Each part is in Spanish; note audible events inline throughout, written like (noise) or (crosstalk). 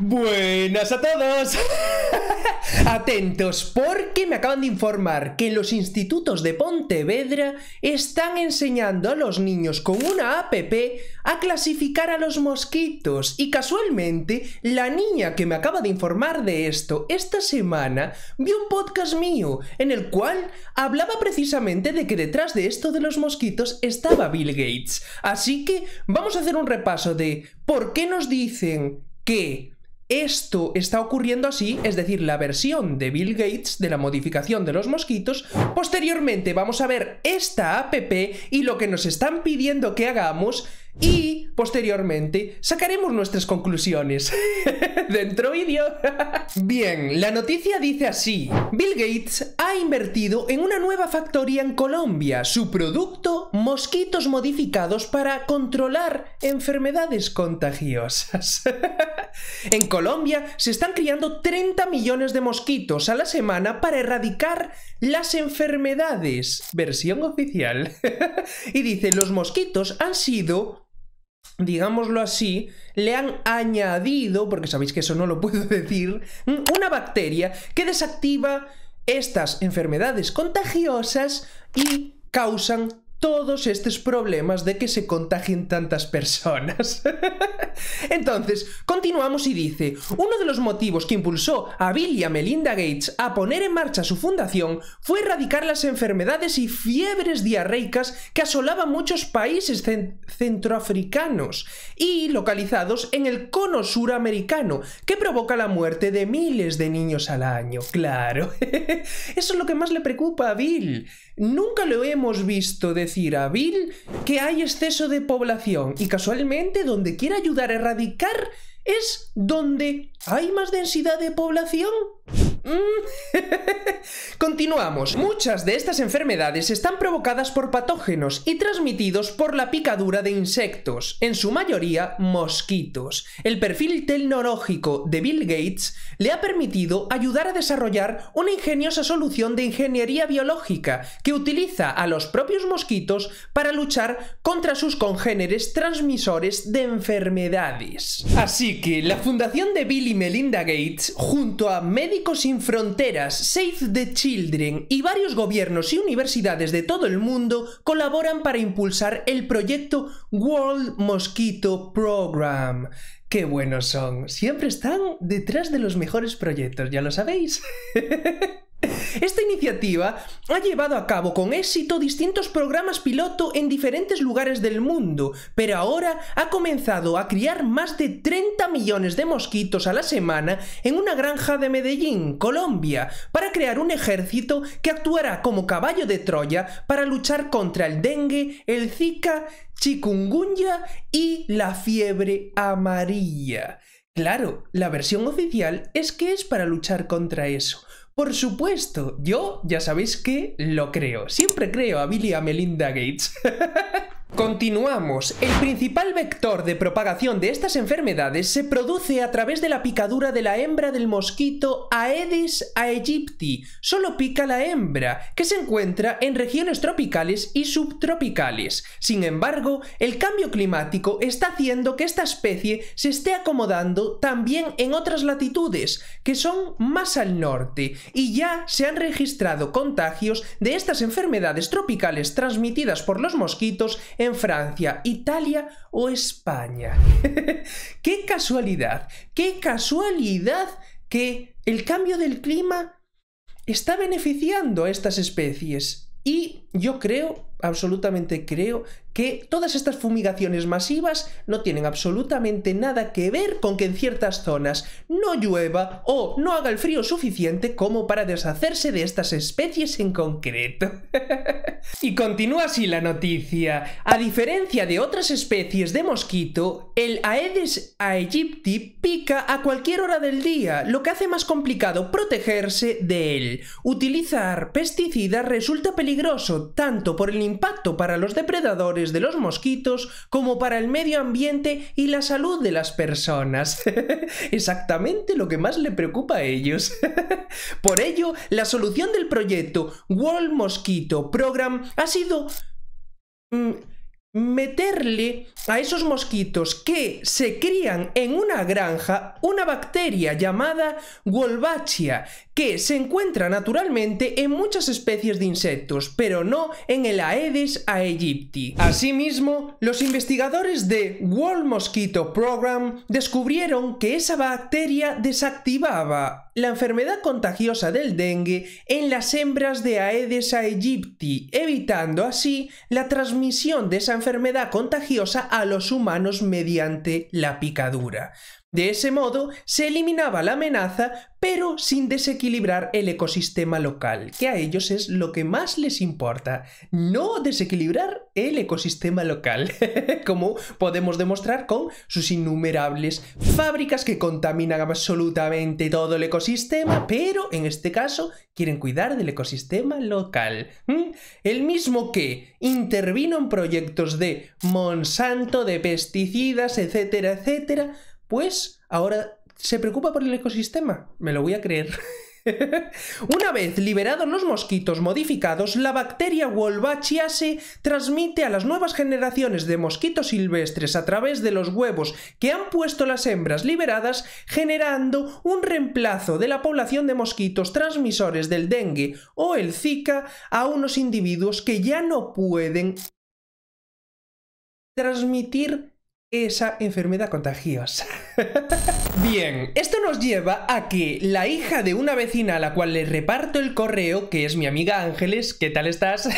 Buenas a todos. (laughs) Atentos, porque me acaban de informar que los institutos de Pontevedra están enseñando a los niños con una APP a clasificar a los mosquitos. Y casualmente, la niña que me acaba de informar de esto esta semana vio un podcast mío en el cual hablaba precisamente de que detrás de esto de los mosquitos estaba Bill Gates. Así que vamos a hacer un repaso de por qué nos dicen que esto está ocurriendo así, es decir, la versión de Bill Gates de la modificación de los mosquitos. Posteriormente vamos a ver esta app y lo que nos están pidiendo que hagamos y posteriormente sacaremos nuestras conclusiones. (laughs) Dentro vídeo. (laughs) Bien, la noticia dice así. Bill Gates ha invertido en una nueva factoría en Colombia. Su producto, mosquitos modificados para controlar enfermedades contagiosas. (laughs) en Colombia se están criando 30 millones de mosquitos a la semana para erradicar las enfermedades. Versión oficial. y dice, los mosquitos han sido digámoslo así, le han añadido, porque sabéis que eso no lo (laughs) puedo decir, una bacteria que desactiva estas enfermedades contagiosas y causan todos estos problemas de que se contagien tantas personas. (laughs) Entonces, continuamos y dice, uno de los motivos que impulsó a Bill y a Melinda Gates a poner en marcha su fundación fue erradicar las enfermedades y fiebres diarreicas que asolaban muchos países centroafricanos y localizados en el cono suramericano, que provoca la muerte de miles de niños al año. Claro, (laughs) eso es lo que más le preocupa a Bill. Nunca lo hemos visto decir a Bill que hay exceso de población y casualmente donde quiere ayudar a erradicar es donde ¿Hay más densidad de población? Mm. (laughs) Continuamos. Muchas de estas enfermedades están provocadas por patógenos y transmitidos por la picadura de insectos, en su mayoría mosquitos. El perfil tecnológico de Bill Gates le ha permitido ayudar a desarrollar una ingeniosa solución de ingeniería biológica que utiliza a los propios mosquitos para luchar contra sus congéneres transmisores de enfermedades. Así que la fundación de Bill y Melinda Gates, junto a Médicos Sin Fronteras, Save the Children y varios gobiernos y universidades de todo el mundo, colaboran para impulsar el proyecto World Mosquito Program. ¡Qué buenos son! Siempre están detrás de los mejores proyectos, ya lo sabéis. (laughs) Esta iniciativa ha llevado a cabo con éxito distintos programas piloto en diferentes lugares del mundo, pero ahora ha comenzado a criar más de 30 millones de mosquitos a la semana en una granja de Medellín, Colombia, para crear un ejército que actuará como caballo de Troya para luchar contra el dengue, el zika, chikungunya y la fiebre amarilla. Claro, la versión oficial es que es para luchar contra eso por supuesto, yo ya sabéis que lo creo. Siempre creo a Billy y a Melinda Gates. (laughs) Continuamos. El principal vector de propagación de estas enfermedades se produce a través de la picadura de la hembra del mosquito Aedes aegypti. Solo pica la hembra, que se encuentra en regiones tropicales y subtropicales. Sin embargo, el cambio climático está haciendo que esta especie se esté acomodando también en otras latitudes, que son más al norte, y ya se han registrado contagios de estas enfermedades tropicales transmitidas por los mosquitos en Francia, Italia o España. (laughs) ¡Qué casualidad! ¡Qué casualidad que el cambio del clima está beneficiando a estas especies! Y yo creo, absolutamente creo, que todas estas fumigaciones masivas no tienen absolutamente nada que ver con que en ciertas zonas no llueva o no haga el frío suficiente como para deshacerse de estas especies en concreto. (laughs) y continúa así la noticia. A diferencia de otras especies de mosquito, el Aedes aegypti pica a cualquier hora del día, lo que hace más complicado protegerse de él. Utilizar pesticidas resulta peligroso tanto por el impacto para los depredadores de los mosquitos como para el medio ambiente y la salud de las personas. (laughs) Exactamente lo que más le preocupa a ellos. (laughs) por ello, la solución del proyecto World Mosquito Program ha sido... Mm, meterle a esos mosquitos que se crían en una granja una bacteria llamada Wolbachia, que se encuentra naturalmente en muchas especies de insectos, pero no en el Aedes aegypti. Asimismo, los investigadores de World Mosquito Program descubrieron que esa bacteria desactivaba la enfermedad contagiosa del dengue en las hembras de Aedes aegypti, evitando así la transmisión de esa enfermedad contagiosa a los humanos mediante la picadura. De ese modo, se eliminaba la amenaza, pero sin desequilibrar el ecosistema local, que a ellos es lo que más les importa, no desequilibrar el ecosistema local, (laughs) como podemos demostrar con sus innumerables fábricas que contaminan absolutamente todo el ecosistema, pero en este caso quieren cuidar del ecosistema local. El mismo que intervino en proyectos de Monsanto, de pesticidas, etcétera, etcétera, pues ahora se preocupa por el ecosistema. Me lo voy a creer. (laughs) Una vez liberados los mosquitos modificados, la bacteria Wolbachia se transmite a las nuevas generaciones de mosquitos silvestres a través de los huevos que han puesto las hembras liberadas, generando un reemplazo de la población de mosquitos transmisores del dengue o el Zika a unos individuos que ya no pueden transmitir esa enfermedad contagiosa. (laughs) Bien, esto nos lleva a que la hija de una vecina a la cual le reparto el correo, que es mi amiga Ángeles, ¿qué tal estás?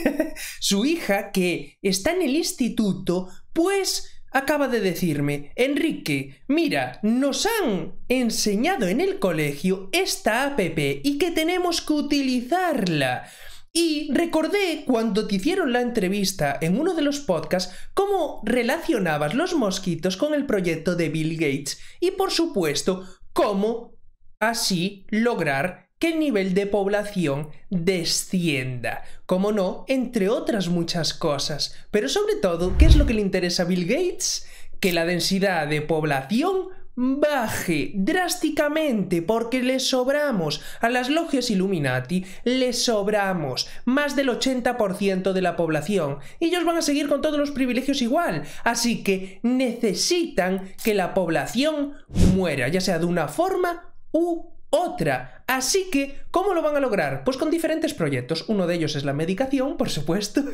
(laughs) Su hija, que está en el instituto, pues acaba de decirme, Enrique, mira, nos han enseñado en el colegio esta APP y que tenemos que utilizarla. Y recordé cuando te hicieron la entrevista en uno de los podcasts cómo relacionabas los mosquitos con el proyecto de Bill Gates y por supuesto cómo así lograr que el nivel de población descienda. Como no, entre otras muchas cosas. Pero sobre todo, ¿qué es lo que le interesa a Bill Gates? Que la densidad de población baje drásticamente porque le sobramos a las logias Illuminati, le sobramos más del 80% de la población. Ellos van a seguir con todos los privilegios igual, así que necesitan que la población muera, ya sea de una forma u otra. Así que, ¿cómo lo van a lograr? Pues con diferentes proyectos. Uno de ellos es la medicación, por supuesto, (laughs)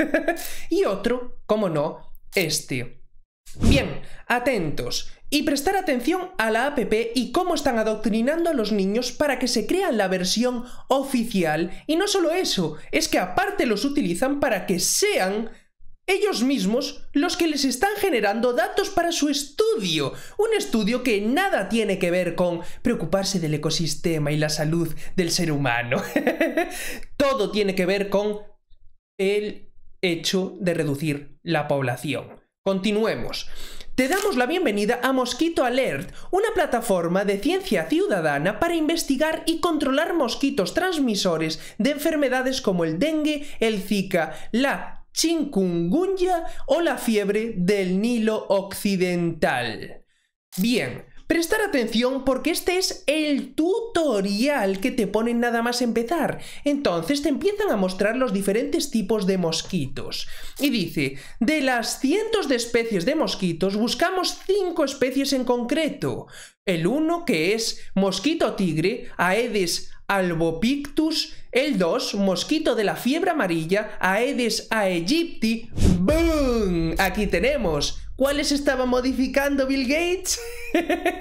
y otro, como no, este Bien, atentos. Y prestar atención a la APP y cómo están adoctrinando a los niños para que se crean la versión oficial. Y no solo eso, es que aparte los utilizan para que sean ellos mismos los que les están generando datos para su estudio. Un estudio que nada tiene que ver con preocuparse del ecosistema y la salud del ser humano. (laughs) Todo tiene que ver con el hecho de reducir la población. Continuemos. Te damos la bienvenida a Mosquito Alert, una plataforma de ciencia ciudadana para investigar y controlar mosquitos transmisores de enfermedades como el dengue, el zika, la chikungunya o la fiebre del Nilo Occidental. Bien, Prestar atención porque este es el tutorial que te ponen nada más empezar. Entonces te empiezan a mostrar los diferentes tipos de mosquitos. Y dice, de las cientos de especies de mosquitos, buscamos cinco especies en concreto. El uno que es mosquito tigre, Aedes albopictus, el dos, mosquito de la fiebre amarilla, Aedes aegypti. ¡Boom! Aquí tenemos ¿Cuáles estaba modificando Bill Gates? (laughs)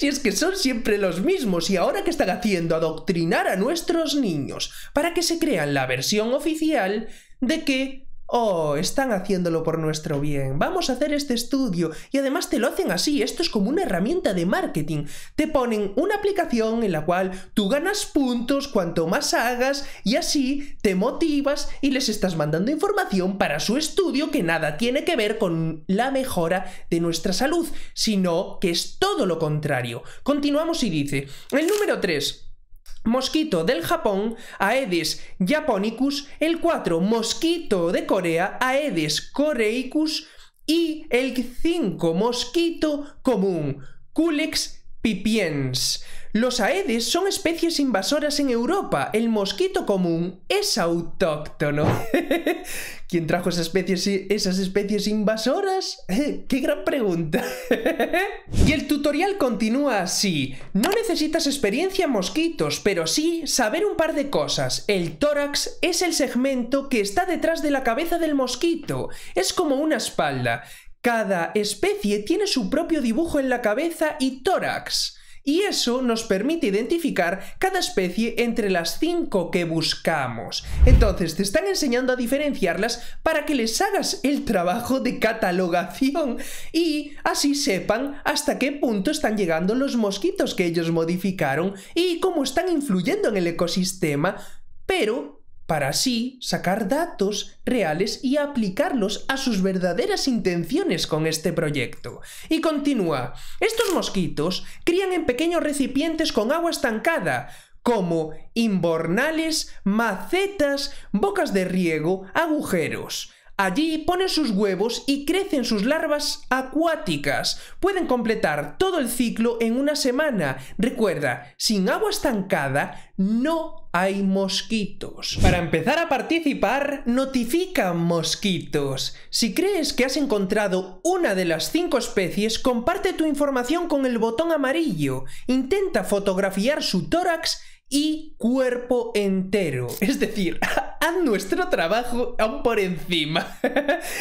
si es que son siempre los mismos y ahora que están haciendo adoctrinar a nuestros niños para que se crean la versión oficial de que Oh, están haciéndolo por nuestro bien. Vamos a hacer este estudio. Y además te lo hacen así. Esto es como una herramienta de marketing. Te ponen una aplicación en la cual tú ganas puntos cuanto más hagas y así te motivas y les estás mandando información para su estudio que nada tiene que ver con la mejora de nuestra salud, sino que es todo lo contrario. Continuamos y dice, el número 3. Mosquito del Japón, Aedes japonicus, el 4, mosquito de Corea, Aedes coreicus, y el 5, mosquito común, Culex Pipiens. Los aedes son especies invasoras en Europa. El mosquito común es autóctono. (laughs) ¿Quién trajo esas especies, invasoras? (laughs) ¡Qué gran pregunta! (laughs) y el tutorial continúa así. No necesitas experiencia en mosquitos, pero sí saber un par de cosas. El tórax es el segmento que está detrás de la cabeza del mosquito. Es como una espalda. Cada especie tiene su propio dibujo en la cabeza y tórax, y eso nos permite identificar cada especie entre las cinco que buscamos. Entonces te están enseñando a diferenciarlas para que les hagas el trabajo de catalogación y así sepan hasta qué punto están llegando los mosquitos que ellos modificaron y cómo están influyendo en el ecosistema, pero para así sacar datos reales y aplicarlos a sus verdaderas intenciones con este proyecto. Y continúa, estos mosquitos crían en pequeños recipientes con agua estancada, como inbornales, macetas, bocas de riego, agujeros. Allí ponen sus huevos y crecen sus larvas acuáticas. Pueden completar todo el ciclo en una semana. Recuerda, sin agua estancada no hay mosquitos. Para empezar a participar, notifica mosquitos. Si crees que has encontrado una de las cinco especies, comparte tu información con el botón amarillo. Intenta fotografiar su tórax y cuerpo entero. (laughs) Es decir, haz nuestro trabajo aún por encima.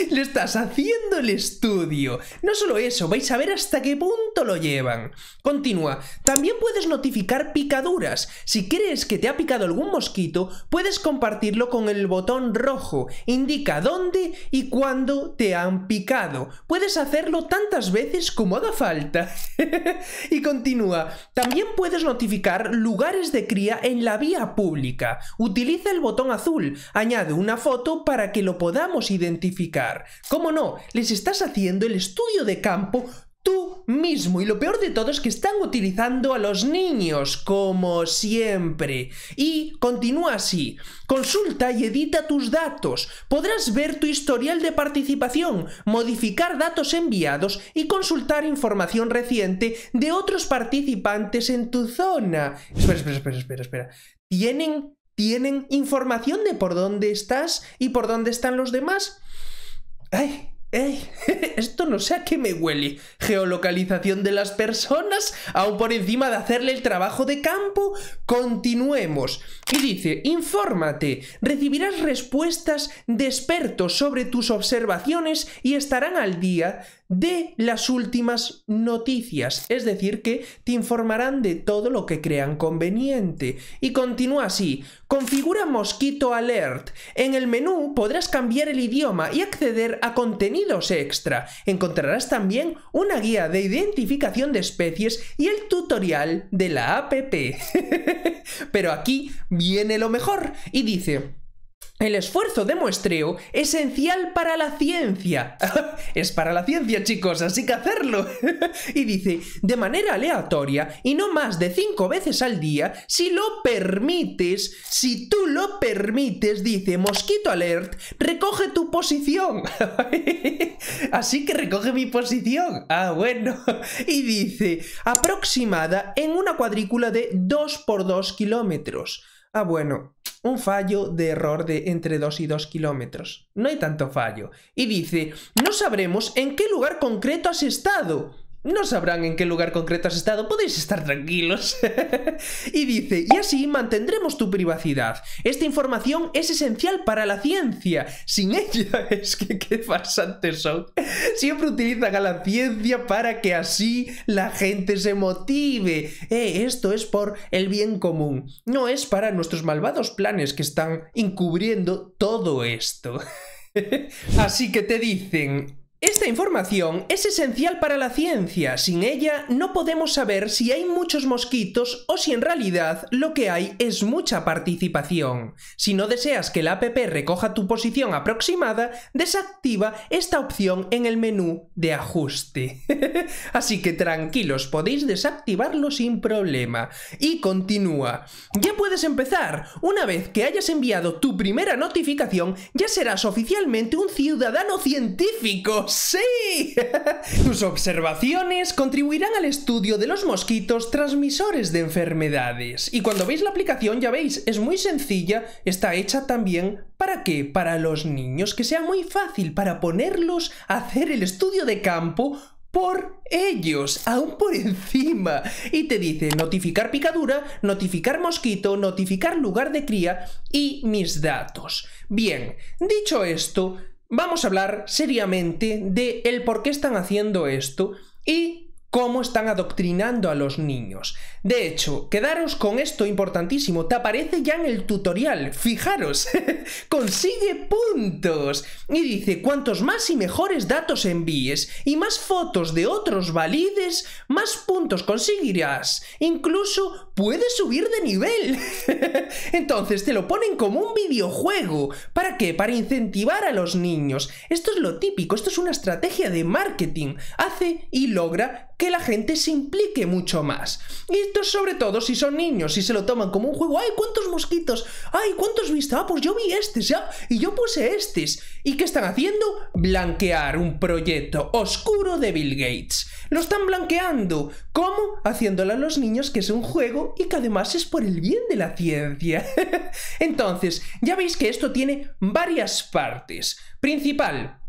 Le (laughs) estás haciendo el estudio. No solo eso, vais a ver hasta qué punto lo llevan. Continúa. También puedes notificar picaduras. Si crees que te ha picado algún mosquito, puedes compartirlo con el botón rojo. Indica dónde y cuándo te han picado. Puedes hacerlo tantas veces como haga falta. (laughs) y continúa. También puedes notificar lugares de cría en la vía pública. Utiliza el botón azul Añade una foto para que lo podamos identificar. ¿Cómo no? Les estás haciendo el estudio de campo tú mismo. Y lo peor de todo es que están utilizando a los niños, como siempre. Y continúa así. Consulta y edita tus datos. Podrás ver tu historial de participación, modificar datos enviados y consultar información reciente de otros participantes en tu zona. Espera, espera, espera, espera, espera. Tienen tienen información de por dónde estás y por dónde están los demás. Ay, (laughs) Esto no sé a qué me huele. Geolocalización de las personas, aún por encima de hacerle el trabajo de campo. Continuemos. Y dice, infórmate, recibirás respuestas de expertos sobre tus observaciones y estarán al día de las últimas noticias. Es decir, que te informarán de todo lo que crean conveniente. Y continúa así. Configura Mosquito Alert. En el menú podrás cambiar el idioma y acceder a contenido los extra. Encontrarás también una guía de identificación de especies y el tutorial de la APP. (laughs) Pero aquí viene lo mejor y dice... El esfuerzo de muestreo esencial para la ciencia. (laughs) es para la ciencia, chicos, así que hacerlo. (laughs) y dice, de manera aleatoria y no más de cinco veces al día, si lo permites, si tú lo permites, dice, mosquito alert, recoge tu posición. (laughs) así que recoge mi posición. Ah, bueno. y dice, aproximada en una cuadrícula de 2 por 2 kilómetros. Ah, bueno, un fallo de error de entre 2 y 2 kilómetros. No hay tanto fallo. Y dice, no sabremos en qué lugar concreto has estado. No sabrán en qué lugar concreto has estado, podéis estar tranquilos. (laughs) y dice, y así mantendremos tu privacidad. Esta información es esencial para la ciencia. Sin ella, (laughs) es que qué farsantes son. Siempre utilizan a la ciencia para que así la gente se motive. Eh, esto es por el bien común. No es para nuestros malvados planes que están encubriendo todo esto. (laughs) así que te dicen, esta información es esencial para la ciencia, sin ella no podemos saber si hay muchos mosquitos o si en realidad lo que hay es mucha participación. Si no deseas que la app recoja tu posición aproximada, desactiva esta opción en el menú de ajuste. (laughs) Así que tranquilos, podéis desactivarlo sin problema. Y continúa. Ya puedes empezar. Una vez que hayas enviado tu primera notificación, ya serás oficialmente un ciudadano científico sí! (laughs) Tus observaciones contribuirán al estudio de los mosquitos transmisores de enfermedades. Y cuando veis la aplicación, ya veis, es muy sencilla, está hecha también ¿Para qué? Para los niños, que sea muy fácil para ponerlos a hacer el estudio de campo por ellos, aún por encima. Y te dice notificar picadura, notificar mosquito, notificar lugar de cría y mis datos. Bien, dicho esto, vamos a hablar seriamente de el por qué están haciendo esto y cómo están adoctrinando a los niños. De hecho, quedaros con esto importantísimo, te aparece ya en el tutorial, fijaros, (laughs) consigue puntos y dice cuantos más y mejores datos envíes y más fotos de otros valides, más puntos conseguirás, incluso puedes subir de nivel. (laughs) Entonces te lo ponen como un videojuego, ¿para qué? Para incentivar a los niños. Esto es lo típico, esto es una estrategia de marketing, hace y logra que la gente se implique mucho más. Y esto sobre todo si son niños, y se lo toman como un juego, ¡ay, cuántos mosquitos! ¡ay, cuántos viste! Ah, pues yo vi estos, ya, ah! y yo puse estos. ¿Y qué están haciendo? Blanquear un proyecto oscuro de Bill Gates. Lo están blanqueando. ¿Cómo? Haciéndolo a los niños que es un juego y que además es por el bien de la ciencia. (laughs) Entonces, ya veis que esto tiene varias partes. Principal,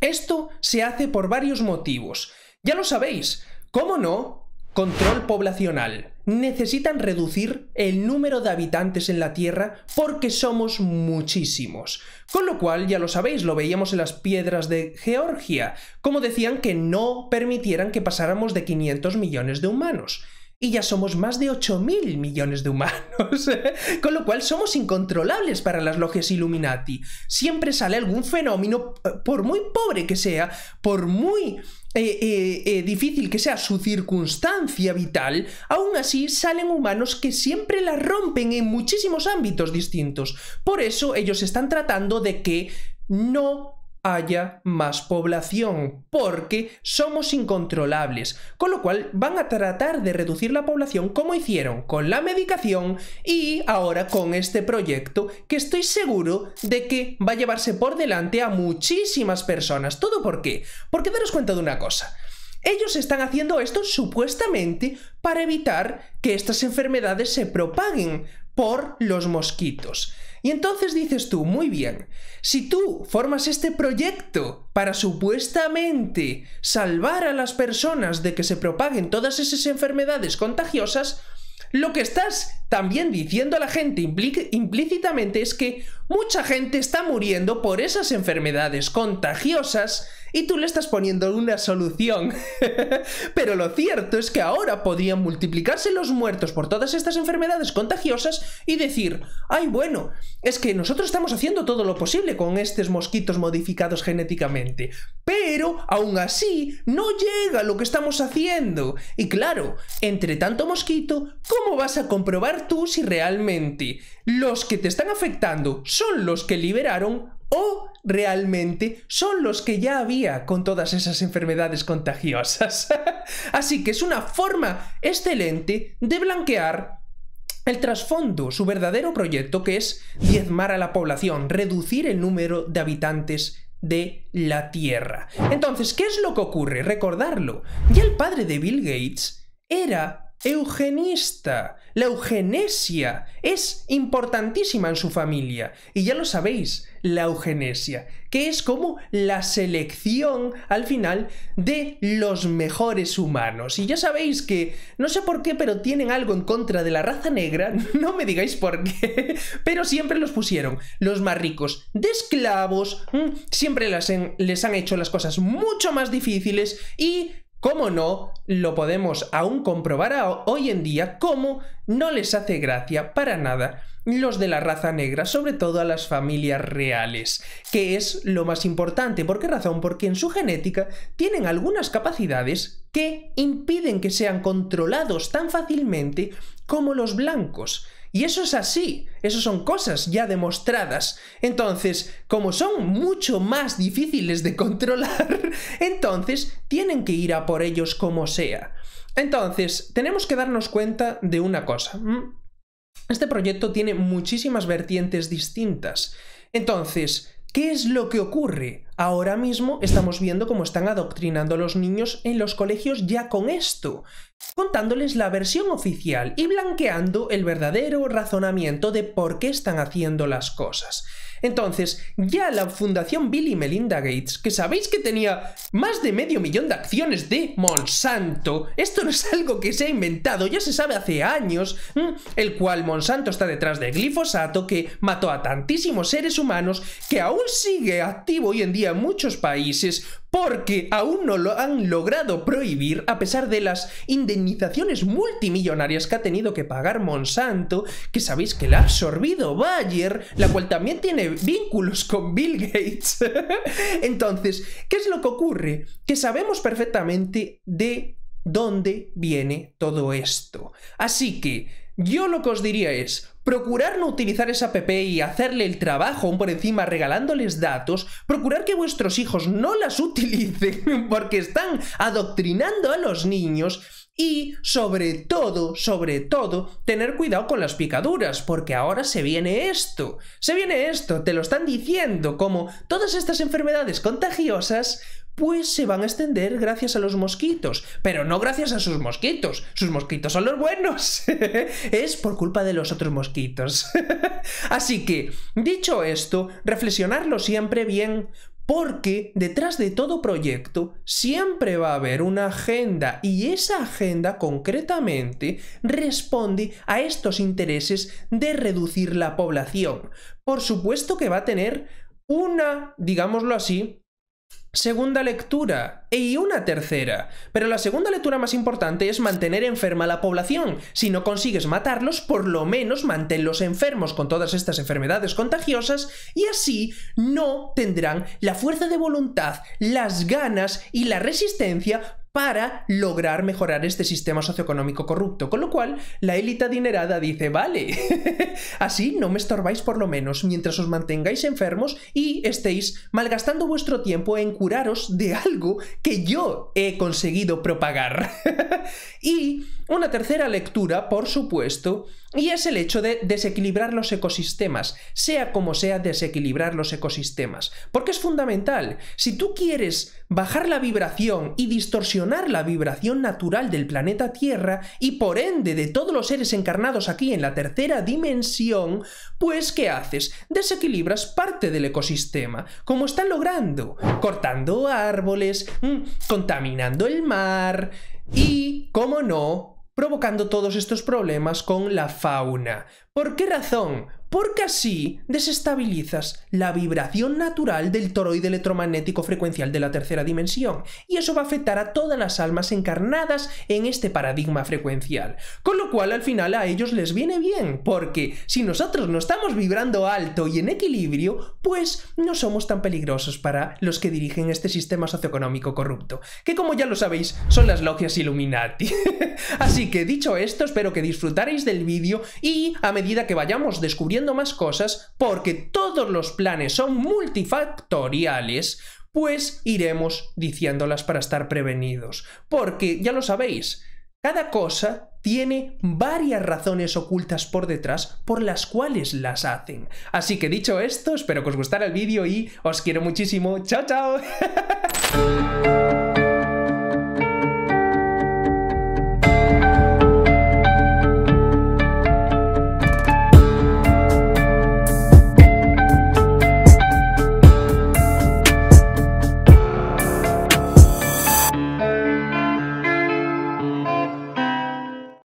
esto se hace por varios motivos. Ya lo sabéis. ¿Cómo no? Control poblacional. Necesitan reducir el número de habitantes en la Tierra porque somos muchísimos. Con lo cual, ya lo sabéis, lo veíamos en las piedras de Georgia, como decían que no permitieran que pasáramos de 500 millones de humanos. Y ya somos más de 8.000 millones de humanos. (laughs) ¿eh? Con lo cual somos incontrolables para las logias Illuminati. Siempre sale algún fenómeno, eh, por muy pobre que sea, por muy eh, eh, eh, difícil que sea su circunstancia vital, aún así salen humanos que siempre la rompen en muchísimos ámbitos distintos. Por eso ellos están tratando de que no haya más población, porque somos incontrolables, con lo cual van a tratar de reducir la población como hicieron con la medicación y ahora con este proyecto que estoy seguro de que va a llevarse por delante a muchísimas personas. ¿Todo por qué? Porque daros cuenta de una cosa. Ellos están haciendo esto supuestamente para evitar que estas enfermedades se propaguen por los mosquitos. Y entonces dices tú, muy bien, si tú formas este proyecto para supuestamente salvar a las personas de que se propaguen todas esas enfermedades contagiosas, lo que estás también diciendo a la gente implícitamente es que mucha gente está muriendo por esas enfermedades contagiosas y tú le estás poniendo una solución. (laughs) Pero lo cierto es que ahora podrían multiplicarse los muertos por todas estas enfermedades contagiosas y decir, ay, bueno, es que nosotros estamos haciendo todo lo posible con estos mosquitos modificados genéticamente, pero aún así no llega lo que estamos haciendo. Y claro, entre tanto mosquito, ¿cómo vas a comprobar tú si realmente los que te están afectando son los que liberaron o realmente son los que ya había con todas esas enfermedades contagiosas. (laughs) Así que es una forma excelente de blanquear el trasfondo, su verdadero proyecto, que es diezmar a la población, reducir el número de habitantes de la Tierra. Entonces, ¿qué es lo que ocurre? Recordarlo. Ya el padre de Bill Gates era eugenista. La eugenesia es importantísima en su familia. Y ya lo sabéis, la eugenesia, que es como la selección al final de los mejores humanos. Y ya sabéis que, no sé por qué, pero tienen algo en contra de la raza negra, (laughs) no me digáis por qué, (laughs) pero siempre los pusieron los más ricos de esclavos, mm, siempre les han hecho las cosas mucho más difíciles y ¿Cómo no? Lo podemos aún comprobar hoy en día cómo no les hace gracia para nada los de la raza negra, sobre todo a las familias reales, que es lo más importante. ¿Por qué razón? Porque en su genética tienen algunas capacidades que impiden que sean controlados tan fácilmente como los blancos. Y eso es así, eso son cosas ya demostradas. Entonces, como son mucho más difíciles de controlar, (laughs) entonces tienen que ir a por ellos como sea. Entonces, tenemos que darnos cuenta de una cosa. Este proyecto tiene muchísimas vertientes distintas. Entonces, ¿Qué es lo que ocurre? Ahora mismo estamos viendo cómo están adoctrinando a los niños en los colegios ya con esto contándoles la versión oficial y blanqueando el verdadero razonamiento de por qué están haciendo las cosas. Entonces, ya la fundación Bill y Melinda Gates, que sabéis que tenía más de medio millón de acciones de Monsanto, esto no es algo que se ha inventado, ya se sabe hace años, el cual Monsanto está detrás de glifosato que mató a tantísimos seres humanos que aún sigue activo hoy en día en muchos países porque aún no lo han logrado prohibir a pesar de las indemnizaciones multimillonarias que ha tenido que pagar Monsanto, que sabéis que la ha absorbido Bayer, la cual también tiene vínculos con Bill Gates. (laughs) Entonces, ¿qué es lo que ocurre? Que sabemos perfectamente de dónde viene todo esto. Así que yo lo que os diría es, procurar no utilizar esa app y hacerle el trabajo aún por encima regalándoles datos, procurar que vuestros hijos no las (laughs) utilicen porque están adoctrinando a los niños y sobre todo, sobre todo, tener cuidado con las picaduras, porque ahora se viene esto. Se viene esto, te lo están diciendo, como todas estas enfermedades contagiosas pues se van a extender gracias a los mosquitos, pero no gracias a sus mosquitos. Sus mosquitos son los buenos. (laughs) es por culpa de los otros mosquitos. (laughs) Así que, dicho esto, reflexionarlo siempre bien, porque detrás de todo proyecto siempre va a haber una agenda y esa agenda concretamente responde a estos intereses de reducir la población. Por supuesto que va a tener una, digámoslo así, segunda lectura y una tercera. Pero la segunda lectura más importante es mantener enferma a la población. Si no consigues matarlos, por lo menos manténlos enfermos con todas estas enfermedades contagiosas y así no tendrán la fuerza de voluntad, las ganas y la resistencia para lograr mejorar este sistema socioeconómico corrupto. Con lo cual, la élite adinerada dice, vale, (laughs) así no me estorbáis por lo menos mientras os mantengáis enfermos y estéis malgastando vuestro tiempo en curaros de algo que yo he conseguido propagar. (laughs) y una tercera lectura, por supuesto, y es el hecho de desequilibrar los ecosistemas, sea como sea desequilibrar los ecosistemas. Porque es fundamental. Si tú quieres bajar la vibración y distorsionar la vibración natural del planeta Tierra y por ende de todos los seres encarnados aquí en la tercera dimensión, pues ¿qué haces? Desequilibras parte del ecosistema, como están logrando, cortando árboles, mm, contaminando el mar y, como no, provocando todos estos problemas con la fauna. ¿Por qué razón? Porque así desestabilizas la vibración natural del toroide electromagnético frecuencial de la tercera dimensión, y eso va a afectar a todas las almas encarnadas en este paradigma frecuencial. Con lo cual al final a ellos les viene bien, porque si nosotros no estamos vibrando alto y en equilibrio, pues no somos tan peligrosos para los que dirigen este sistema socioeconómico corrupto, que como ya lo sabéis son las logias Illuminati. (laughs) así que dicho esto, espero que disfrutaréis del vídeo y a medida que vayamos descubriendo más cosas, porque todos los planes son multifactoriales, pues iremos diciéndolas para estar prevenidos. Porque, ya lo sabéis, cada cosa tiene varias razones ocultas por detrás por las cuales las hacen. Así que dicho esto, espero que os gustara el vídeo y os quiero muchísimo. ¡Chao, chao! (laughs)